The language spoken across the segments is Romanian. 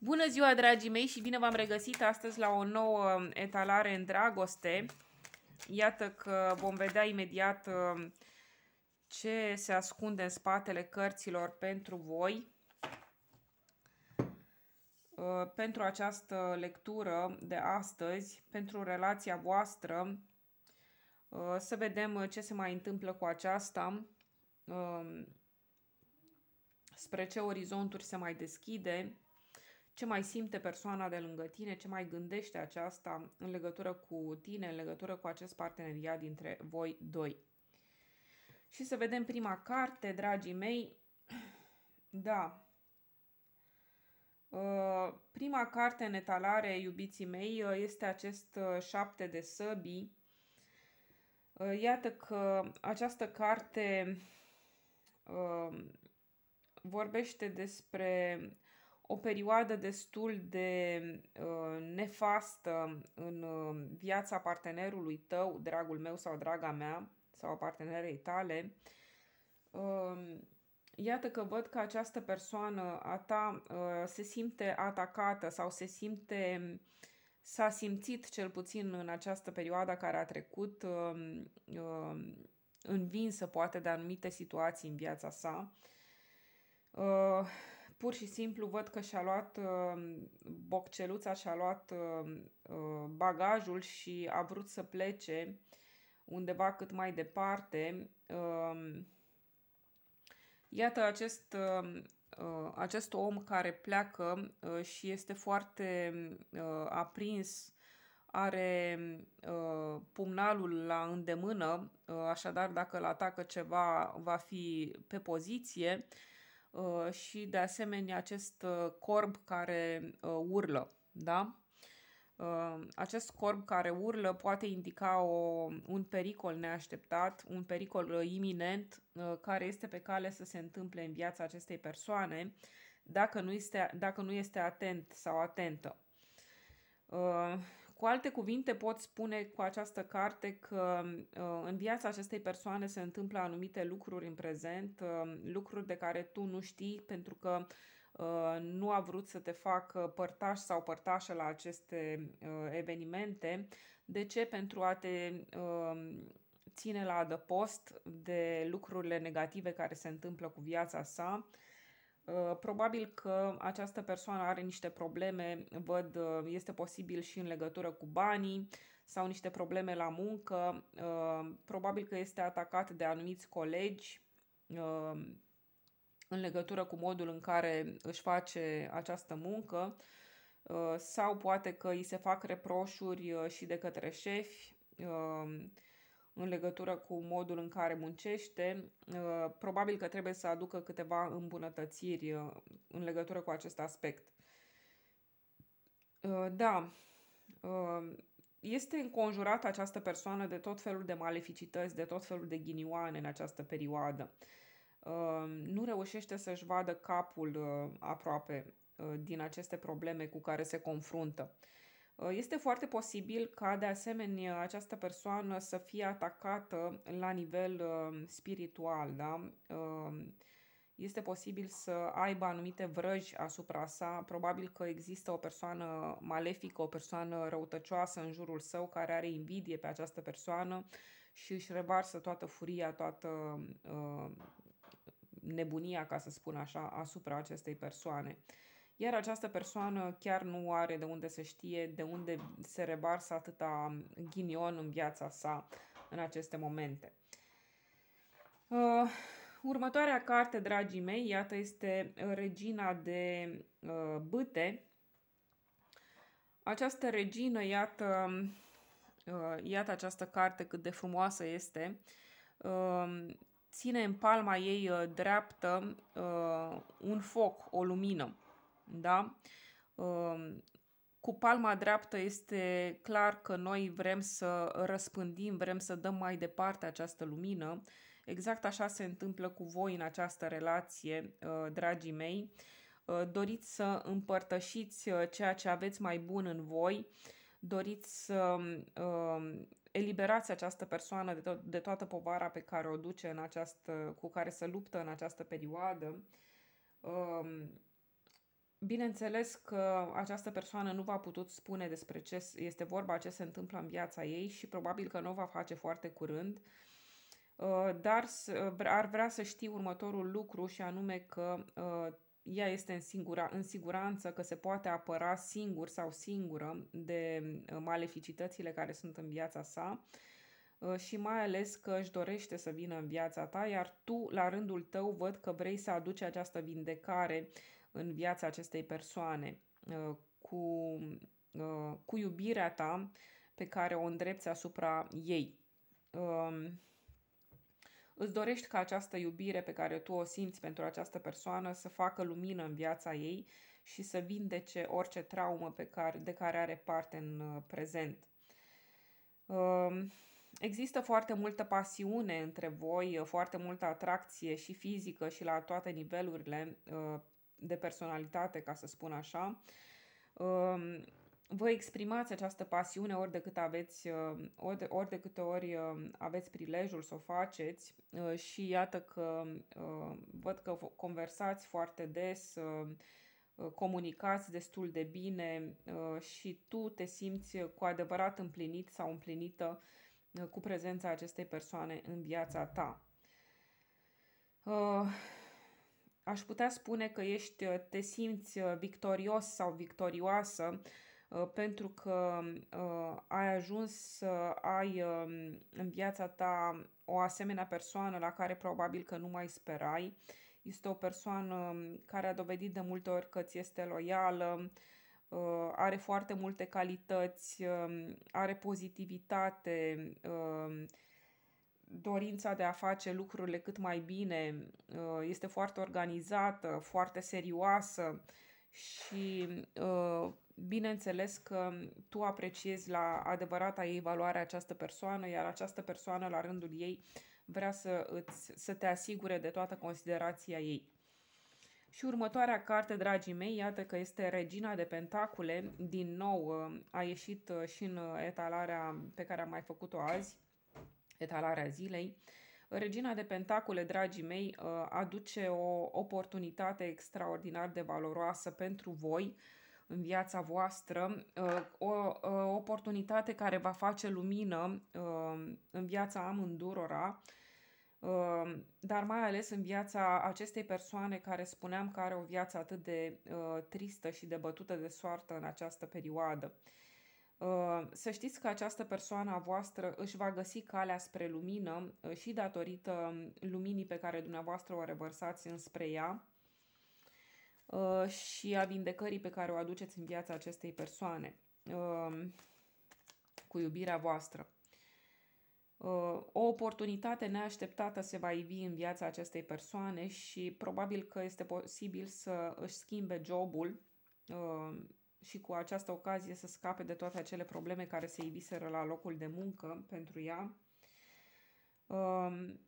Bună ziua, dragii mei, și bine v-am regăsit astăzi la o nouă etalare în dragoste. Iată că vom vedea imediat uh, ce se ascunde în spatele cărților pentru voi uh, pentru această lectură de astăzi, pentru relația voastră. Uh, să vedem ce se mai întâmplă cu aceasta, spre ce orizonturi se mai deschide ce mai simte persoana de lângă tine, ce mai gândește aceasta în legătură cu tine, în legătură cu acest parteneriat dintre voi doi. Și să vedem prima carte, dragii mei. Da. Uh, prima carte în etalare, iubiții mei, uh, este acest uh, șapte de săbi. Iată că această carte vorbește despre o perioadă destul de uh, nefastă în uh, viața partenerului tău, dragul meu sau draga mea, sau a partenerei tale, uh, iată că văd că această persoană a ta uh, se simte atacată sau se simte s-a simțit cel puțin în această perioadă care a trecut um, um, învinsă poate de anumite situații în viața sa. Uh, pur și simplu văd că și-a luat uh, bocceluța, și-a luat um, uh, bagajul și a vrut să plece undeva cât mai departe. Uh, iată acest, uh, acest om care pleacă uh, și este foarte uh, aprins are uh, pumnalul la îndemână, uh, așadar dacă îl atacă ceva va fi pe poziție. Uh, Uh, și de asemenea acest uh, corb care uh, urlă, da? Acest corb care urlă poate indica o, un pericol neașteptat, un pericol iminent care este pe cale să se întâmple în viața acestei persoane dacă nu este, dacă nu este atent sau atentă. Cu alte cuvinte, pot spune cu această carte că uh, în viața acestei persoane se întâmplă anumite lucruri în prezent, uh, lucruri de care tu nu știi pentru că uh, nu a vrut să te facă părtaș sau părtașă la aceste evenimente. De ce? Pentru a te ține la adăpost de lucrurile negative care se întâmplă cu viața sa Uh, probabil că această persoană are niște probleme, văd, uh, este posibil și în legătură cu banii sau niște probleme la muncă. Uh, probabil că este atacat de anumiți colegi în legătură cu modul în care își face această muncă sau poate că îi se fac reproșuri și de către șefi în legătură cu modul în care muncește. Uh, probabil că trebuie să aducă câteva îmbunătățiri uh, în legătură cu acest aspect. Uh, da, este înconjurată această persoană de tot felul de maleficități, de tot felul de ghinioane în această perioadă. Nu reușește să-și vadă capul aproape din aceste probleme cu care se confruntă. Uh, este foarte posibil ca, de asemenea, această persoană să fie atacată la nivel uh, spiritual, da? Uh, este posibil să aibă anumite vrăji asupra sa. Probabil că există o persoană malefică, o persoană răutăcioasă în jurul său care are invidie pe această persoană și își revarsă toată furia, toată nebunia, ca să spun așa, asupra acestei persoane iar această persoană chiar nu are de unde să știe de unde se rebarsă atâta ghinion în viața sa în aceste momente. Uh, următoarea carte, dragii mei, iată, este Regina de uh, Bâte. Această regină, iată, uh, iată această carte cât de frumoasă este, uh, ține în palma ei uh, dreaptă uh, un foc, o lumină da? Um, cu palma dreaptă este clar că noi vrem să răspândim, vrem să dăm mai departe această lumină. Exact așa se întâmplă cu voi în această relație, uh, dragii mei. Uh, doriți să împărtășiți uh, ceea ce aveți mai bun în voi, doriți să um, eliberați această persoană de, to- de toată povara pe care o duce în această, cu care se luptă în această perioadă. Um, Bineînțeles că această persoană nu va putut spune despre ce este vorba, ce se întâmplă în viața ei și probabil că nu o va face foarte curând, uh, dar ar vrea să știi următorul lucru și anume că uh, ea este în, singura, în siguranță, că se poate apăra singur sau singură de uh, maleficitățile care sunt în viața sa și mai ales că își dorește să vină în viața ta, iar tu, la rândul tău, văd că vrei să aduci această vindecare în viața acestei persoane, uh, cu, uh, cu iubirea ta pe care o îndrepți asupra ei. Um, îți dorești ca această iubire pe care tu o simți pentru această persoană să facă lumină în viața ei și să vindece orice traumă pe care, de care are parte în uh, prezent. Um, există foarte multă pasiune între voi, foarte multă atracție și fizică și la toate nivelurile de personalitate, ca să spun așa, um, vă exprimați această pasiune ori de, cât aveți, um, ori, de, ori de câte ori um, aveți prilejul să o faceți uh, și iată că uh, văd că conversați foarte des, uh, comunicați destul de bine și tu te simți cu adevărat împlinit sau împlinită cu prezența acestei persoane în viața ta aș putea spune că ești, uh, te simți uh, victorios sau victorioasă uh, pentru că ai ajuns să ai um, în viața ta o asemenea persoană la care probabil că nu mai sperai. Este o persoană um, care a dovedit de multe ori că ți este loială, are foarte multe calități, um, are pozitivitate, dorința de a face lucrurile cât mai bine uh, este foarte organizată, foarte serioasă și uh, bineînțeles că tu apreciezi la adevărata ei valoare această persoană, iar această persoană la rândul ei vrea să, îți, să te asigure de toată considerația ei. Și următoarea carte, dragii mei, iată că este Regina de Pentacule, din nou uh, a ieșit și în etalarea pe care am mai făcut-o azi etalarea zilei. Regina de Pentacule, dragii mei, uh, aduce o oportunitate extraordinar de valoroasă pentru voi în viața voastră, uh, o oportunitate care va face lumină uh, în viața amândurora, dar mai ales în viața acestei persoane care spuneam că are o viață atât de tristă și de bătută de soartă în această perioadă. Uh, să știți că această persoană a voastră își va găsi calea spre lumină uh, și datorită um, luminii pe care dumneavoastră o revărsați înspre ea uh, și a vindecării pe care o aduceți în viața acestei persoane um, cu iubirea voastră. O oportunitate neașteptată se va ivi în viața acestei persoane și probabil că este posibil să își schimbe jobul și cu această ocazie să scape de toate acele probleme care se iviseră la locul de muncă pentru ea. Um,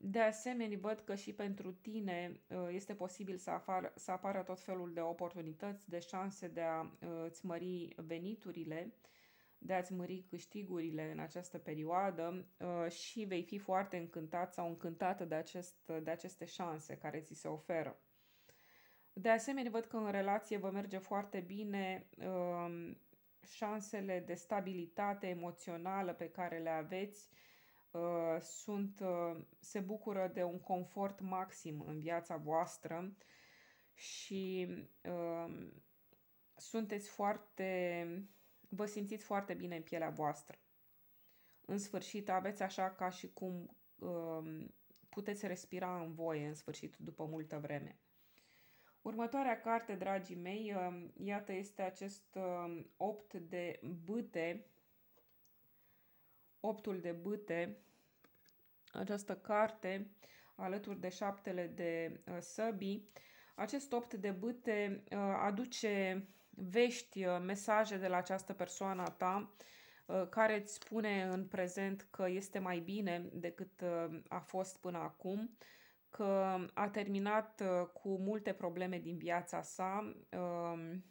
de asemenea, văd că și pentru tine uh, este posibil să, afar, să apară tot felul de oportunități, de șanse de a-ți uh, mări veniturile, de a-ți mări câștigurile în această perioadă uh, și vei fi foarte încântat sau încântată de, acest, de aceste șanse care ți se oferă. De asemenea, văd că în relație vă merge foarte bine um, șansele de stabilitate emoțională pe care le aveți uh, sunt, uh, se bucură de un confort maxim în viața voastră și um, sunteți foarte, vă simțiți foarte bine în pielea voastră. În sfârșit, aveți așa ca și cum um, puteți respira în voie în sfârșit după multă vreme. Următoarea carte, dragii mei, um, iată, este acest 8 um, de băte, 8 de băte, această carte, alături de șaptele de uh, săbii. Acest opt de băte uh, aduce vești, uh, mesaje de la această persoană a ta, care îți spune în prezent că este mai bine decât a fost până acum, că a terminat uh, cu multe probleme din viața sa, um,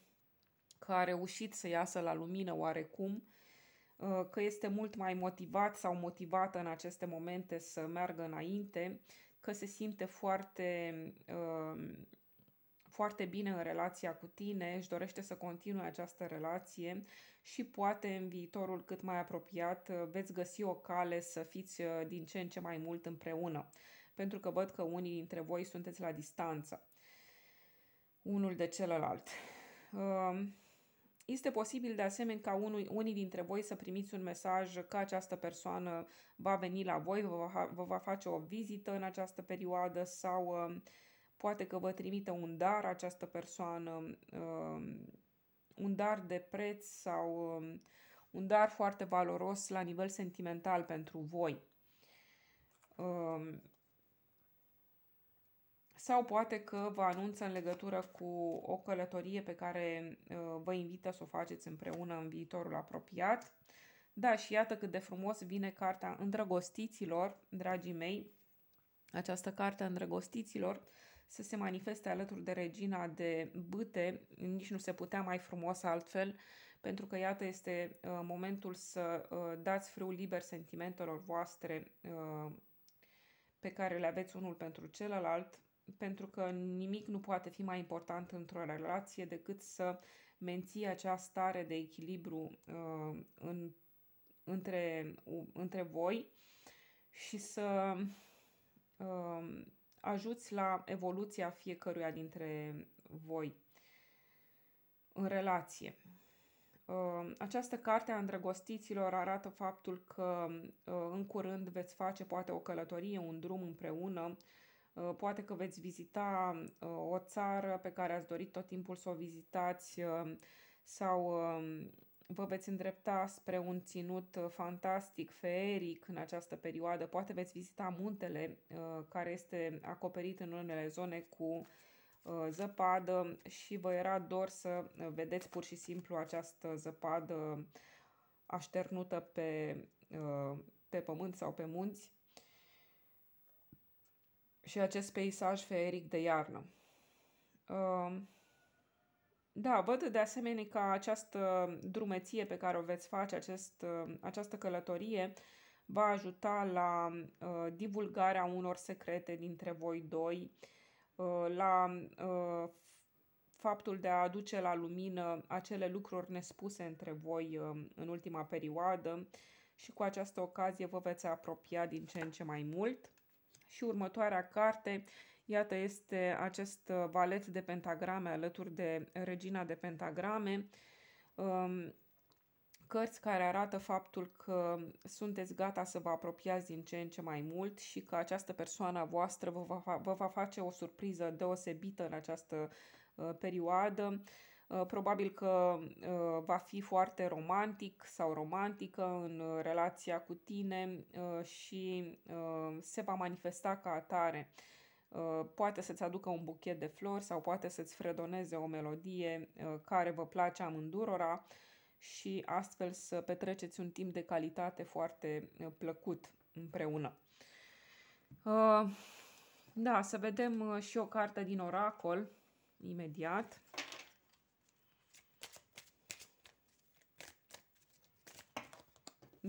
că a reușit să iasă la lumină oarecum, uh, că este mult mai motivat sau motivată în aceste momente să meargă înainte, că se simte foarte, um, foarte bine în relația cu tine, își dorește să continue această relație și poate în viitorul cât mai apropiat uh, veți găsi o cale să fiți din ce în ce mai mult împreună pentru că văd că unii dintre voi sunteți la distanță unul de celălalt. Um, este posibil de asemenea ca unui, unii dintre voi să primiți un mesaj că această persoană va veni la voi, vă va, vă va face o vizită în această perioadă sau um, poate că vă trimite un dar această persoană, um, un dar de preț sau un dar foarte valoros la nivel sentimental pentru voi. sau poate că vă anunță în legătură cu o călătorie pe care uh, vă invită să o faceți împreună în viitorul apropiat. Da, și iată cât de frumos vine cartea Îndrăgostiților, dragii mei. Această carte a Îndrăgostiților să se manifeste alături de regina de bâte, nici nu se putea mai frumos altfel, pentru că iată este uh, momentul să uh, dați frâu liber sentimentelor voastre uh, pe care le aveți unul pentru celălalt, pentru că nimic nu poate fi mai important într-o relație decât să menții acea stare de echilibru uh, în, între, uh, între voi și să uh, ajuți la evoluția fiecăruia dintre voi în relație. Uh, această carte a îndrăgostiților arată faptul că uh, în curând veți face poate o călătorie, un drum împreună, Uh, poate că veți vizita uh, o țară pe care ați dorit tot timpul să o vizitați uh, sau um, vă veți îndrepta spre un ținut fantastic, feeric în această perioadă. Poate veți vizita muntele care este acoperit în unele zone cu zăpadă și vă era dor să vedeți pur și simplu această zăpadă așternută pe, pe pământ sau pe munți și acest peisaj feric de iarnă. Um, da, văd de asemenea că această drumeție pe care o veți face, acest, um, această călătorie, va ajuta la uh, divulgarea unor secrete dintre voi doi, uh, la uh, faptul de a aduce la lumină acele lucruri nespuse între voi um, în ultima perioadă și cu această ocazie vă veți apropia din ce în ce mai mult. Și următoarea carte, iată, este acest uh, valet de pentagrame alături de Regina de pentagrame, um, cărți care arată faptul că sunteți gata să vă apropiați din ce în ce mai mult și că această persoană voastră vă va, vă va face o surpriză deosebită în această uh, perioadă. Uh, Uh, probabil că uh, va fi foarte romantic sau romantică în uh, relația cu tine și se va manifesta ca atare. Poate să-ți aducă un buchet de flori sau poate să-ți fredoneze o melodie care vă place amândurora și astfel să petreceți un timp de calitate foarte plăcut împreună. Da, să vedem și o carte din oracol imediat.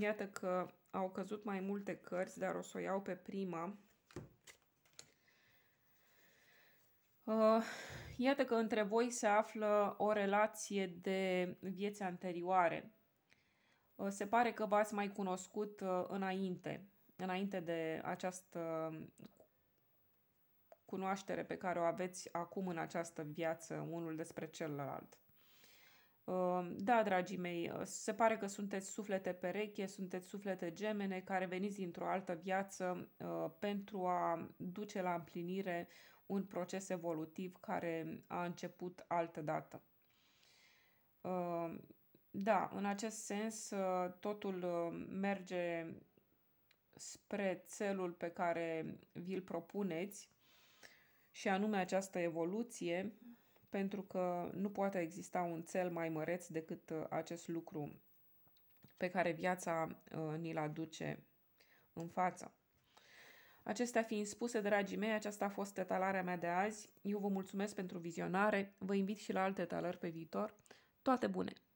Iată că au căzut mai multe cărți, dar o să o iau pe prima. Uh, iată că între voi se află o relație de vieți anterioare. Uh, se pare că v-ați mai cunoscut uh, înainte, înainte de această cunoaștere pe care o aveți acum în această viață, unul despre celălalt. Ehm, da, dragii mei, eh, se pare că sunteți suflete pereche, sunteți suflete gemene care veniți dintr-o altă viață eh, pentru a duce la împlinire un proces evolutiv care a început altă dată. Ehm, da, în acest sens, eh, totul merge spre țelul pe care vi-l propuneți, și anume această evoluție, pentru că nu poate exista un cel mai măreț decât uh, acest lucru pe care viața uh, ni-l aduce în față. Acestea fiind spuse, dragii mei, aceasta a fost etalarea mea de azi. Eu vă mulțumesc pentru vizionare, vă invit și la alte etalări pe viitor. Toate bune!